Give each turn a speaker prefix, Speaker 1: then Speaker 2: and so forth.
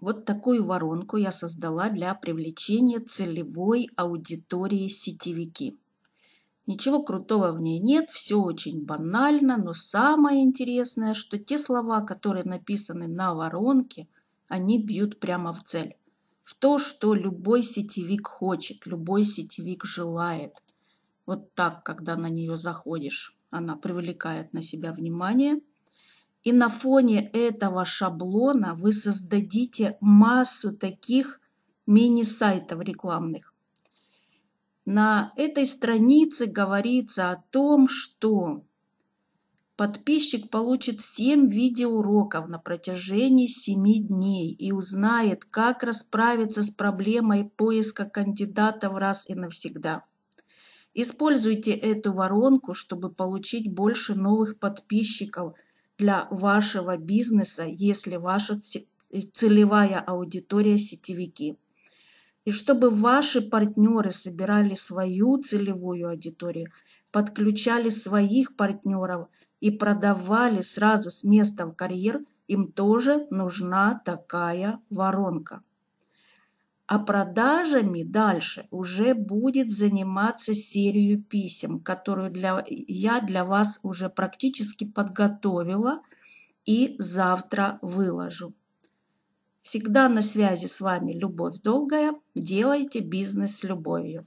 Speaker 1: Вот такую воронку я создала для привлечения целевой аудитории сетевики. Ничего крутого в ней нет, все очень банально, но самое интересное, что те слова, которые написаны на воронке, они бьют прямо в цель. В то, что любой сетевик хочет, любой сетевик желает. Вот так, когда на нее заходишь, она привлекает на себя внимание – и на фоне этого шаблона вы создадите массу таких мини-сайтов рекламных. На этой странице говорится о том, что подписчик получит 7 видеоуроков на протяжении 7 дней и узнает, как расправиться с проблемой поиска кандидатов раз и навсегда. Используйте эту воронку, чтобы получить больше новых подписчиков – для вашего бизнеса, если ваша э, целевая аудитория сетевики. И чтобы ваши партнеры собирали свою целевую аудиторию, подключали своих партнеров и продавали сразу с места в карьер, им тоже нужна такая воронка а продажами дальше уже будет заниматься серию писем, которую для, я для вас уже практически подготовила и завтра выложу. Всегда на связи с вами Любовь Долгая. Делайте бизнес с любовью.